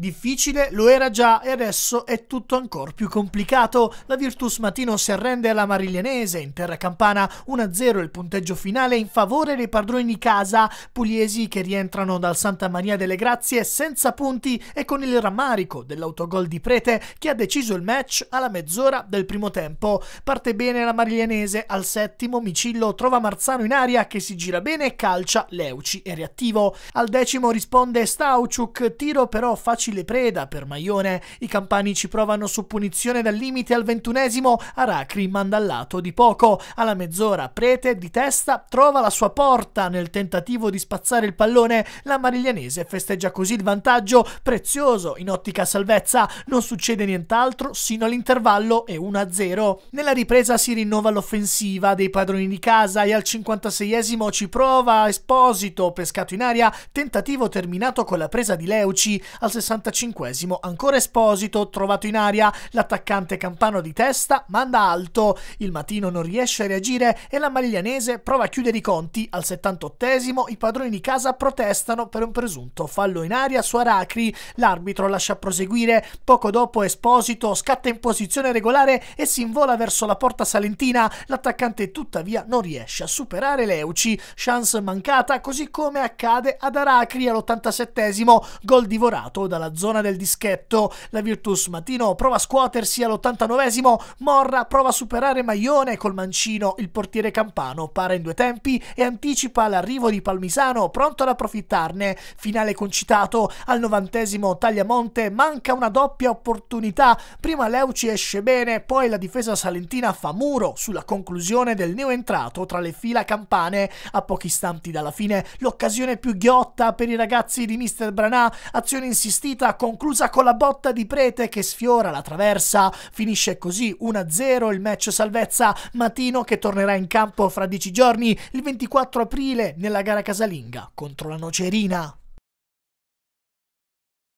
Difficile lo era già e adesso è tutto ancora più complicato. La Virtus Matino si arrende alla Mariglianese, in terra campana 1-0 il punteggio finale in favore dei padroni di casa, pugliesi che rientrano dal Santa Maria delle Grazie senza punti e con il rammarico dell'autogol di Prete che ha deciso il match alla mezz'ora del primo tempo. Parte bene la Mariglianese, al settimo Micillo trova Marzano in aria che si gira bene e calcia Leuci è reattivo. Al decimo risponde Stauciuk, tiro però facile facile preda per Maione. I campani ci provano su punizione dal limite al ventunesimo, Aracri lato di poco. Alla mezz'ora Prete di testa trova la sua porta nel tentativo di spazzare il pallone. La Mariglianese festeggia così il vantaggio prezioso in ottica salvezza. Non succede nient'altro sino all'intervallo e 1-0. Nella ripresa si rinnova l'offensiva dei padroni di casa e al 56esimo ci prova Esposito, pescato in aria, tentativo terminato con la presa di Leuci. Al 60 85 ancora Esposito, trovato in aria, l'attaccante campano di testa manda alto, il Matino non riesce a reagire e la Maglianese prova a chiudere i conti, al 78 i padroni di casa protestano per un presunto fallo in aria su Aracri, l'arbitro lascia proseguire, poco dopo Esposito scatta in posizione regolare e si invola verso la porta salentina, l'attaccante tuttavia non riesce a superare Leuci, chance mancata così come accade ad Aracri all'87 gol divorato dalla dalla zona del dischetto. La Virtus Matino prova a scuotersi all'89esimo, Morra prova a superare Maione col mancino, il portiere Campano para in due tempi e anticipa l'arrivo di Palmisano, pronto ad approfittarne. Finale concitato, al 90esimo Tagliamonte manca una doppia opportunità, prima Leuci esce bene, poi la difesa salentina fa muro sulla conclusione del neoentrato tra le fila campane. A pochi istanti dalla fine l'occasione più ghiotta per i ragazzi di Mister Branà, azione insistita partita conclusa con la botta di Prete che sfiora la traversa. Finisce così 1-0 il match salvezza Matino che tornerà in campo fra 10 giorni il 24 aprile nella gara casalinga contro la Nocerina.